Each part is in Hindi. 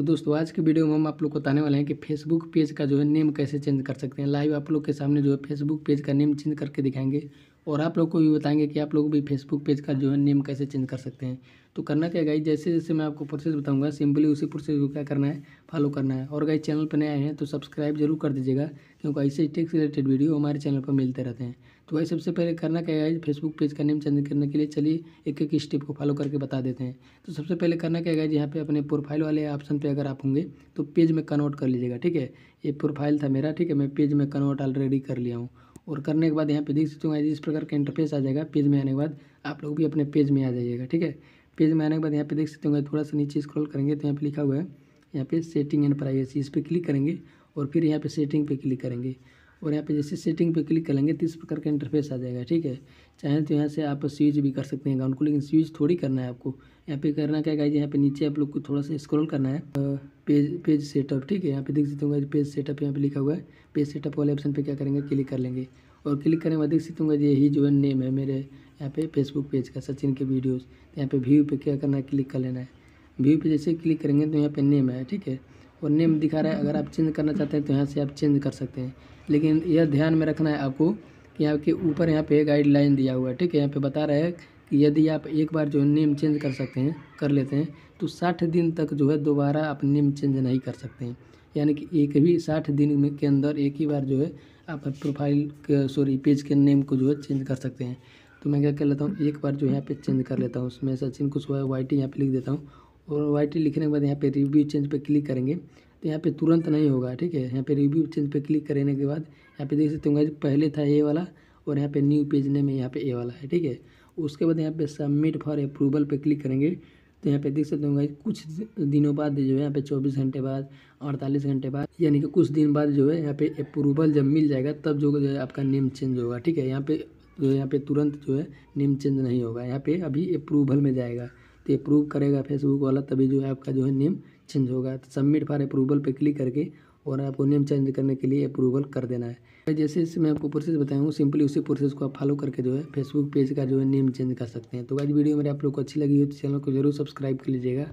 तो दोस्तों आज के वीडियो में हम आप लोग को बताने वाले हैं कि फेसबुक पेज का जो है नेम कैसे चेंज कर सकते हैं लाइव आप लोग के सामने जो है फेसबुक पेज का नेम चेंज करके दिखाएंगे और आप लोग को भी बताएंगे कि आप लोग भी फेसबुक पेज का जो है नेम कैसे चेंज कर सकते हैं तो करना क्या गाई जैसे जैसे मैं आपको प्रोसेस बताऊंगा सिंपली उसी प्रोसेस को क्या करना है फॉलो करना है और गाई चैनल पर नए आए हैं तो सब्सक्राइब जरूर कर दीजिएगा क्योंकि ऐसे टेक्स रिलेटेड वीडियो हमारे चैनल पर मिलते रहते हैं तो वही सबसे पहले करना क्या गाइज फेसबुक पेज का नेम चेंज करने के लिए चलिए एक एक स्टेप को फॉलो करके बता देते हैं तो सबसे पहले करना क्या गाइज यहाँ पे अपने प्रोफाइल वाले ऑप्शन पे अगर आप होंगे तो पेज में कन्वर्ट कर लीजिएगा ठीक है ये प्रोफाइल था मेरा ठीक है मैं पेज में कन्वर्ट ऑलरेडी कर लिया हूँ और करने के बाद यहाँ पे देख सकते हो इस प्रकार का इंटरफेस आ जाएगा पेज में आने के बाद आप लोग भी अपने पेज में आ जाइएगा ठीक है पेज में आने के बाद यहाँ पे देख सकते होंगे थोड़ा सा नीचे स्क्रॉल करेंगे तो यहाँ पे लिखा हुआ है यहाँ पे सेटिंग एंड प्राइवेसी इस पर क्लिक करेंगे और फिर यहाँ पे सेटिंग पे क्लिक करेंगे और यहाँ पे जैसे सेटिंग पे क्लिक करेंगे तो इस प्रकार का इंटरफेस आ जाएगा ठीक है चाहें तो यहाँ से आप स्विच भी कर सकते हैं अकाउंट को लेकिन स्विच थोड़ी करना है आपको यहाँ पे करना क्या गाइज यहाँ पे नीचे आप लोग को थोड़ा सा स्क्रॉल करना है पेज पेज सेटअप ठीक है यहाँ पे देख सकते होंगे पेज सेटअप यहाँ पे लिखा हुआ है पेज सेटअप वाले ऑप्शन पर क्या करेंगे क्लिक कर लेंगे और क्लिक करने के बाद देख सकते होंगे यही जो है नेम है मेरे यहाँ पे फेसबुक पेज का सचिन के वीडियोज़ तो यहाँ पे व्यू पे क्या करना है क्लिक कर लेना है व्यू पे जैसे क्लिक करेंगे तो यहाँ पे नेम है ठीक है और नेम दिखा रहा है अगर आप चेंज करना चाहते हैं तो यहाँ से आप चेंज कर सकते हैं लेकिन यह ध्यान में रखना है आपको कि आपके ऊपर यहाँ पे गाइडलाइन दिया हुआ है ठीक है यहाँ पे बता रहा है कि यदि आप एक बार जो है नेम चेंज कर सकते हैं कर लेते हैं तो साठ दिन तक जो है दोबारा आप नेम चेंज नहीं कर सकते हैं यानी कि एक ही साठ दिन में के अंदर एक ही बार जो है आप प्रोफाइल सॉरी पेज के नेम को जो है चेंज कर सकते हैं तो मैं क्या कर लेता हूँ एक बार जो यहाँ पे चेंज कर लेता हूँ उसमें सचिन कुछ वाई टी यहाँ पे लिख देता हूँ और वाई टी लिखने के बाद यहाँ पे रिव्यू चेंज पे क्लिक करेंगे तो यहाँ पे तुरंत नहीं होगा ठीक है यहाँ पे रिव्यू चेंज पे क्लिक करने के बाद यहाँ पे देख सकते होंगे पहले था ए वाला और यहाँ पे न्यू पेज ने में यहाँ पे ए वाला है ठीक है उसके बाद यहाँ पे सबमिट फॉर अप्रूवल पे क्लिक करेंगे तो यहाँ पे देख सकते होंगे कुछ दिनों बाद जो है यहाँ पे चौबीस घंटे बाद अड़तालीस घंटे बाद यानी कि कुछ दिन बाद जो है यहाँ पे अप्रूवल जब मिल जाएगा तब जो है आपका नेम चेंज होगा ठीक है यहाँ पे जो यहाँ पे तुरंत जो है नेम चेंज नहीं होगा यहाँ पे अभी अप्रूवल में जाएगा तो अप्रूव करेगा फेसबुक वाला तभी जो है आपका जो है नेम चेंज होगा तो सबमिट फॉर अप्रूवल पे क्लिक करके और आपको नेम चेंज करने के लिए अप्रूवल कर देना है तो जैसे जैसे मैं आपको प्रोसेस बताऊँगा सिंपली उसी प्रोसेस को आप फॉलो करके जो है फेसबुक पेज का जो है नेम चेंज कर सकते हैं तो आज वीडियो मेरे आप लोग को अच्छी लगी हो तो चैनल को जरूर सब्सक्राइब कर लीजिएगा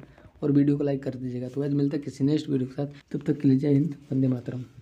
और वीडियो को लाइक कर दीजिएगा तो आज मिलता है किसी नेक्स्ट वीडियो के साथ तब तक के लिए जय हिंद वंदे मातरम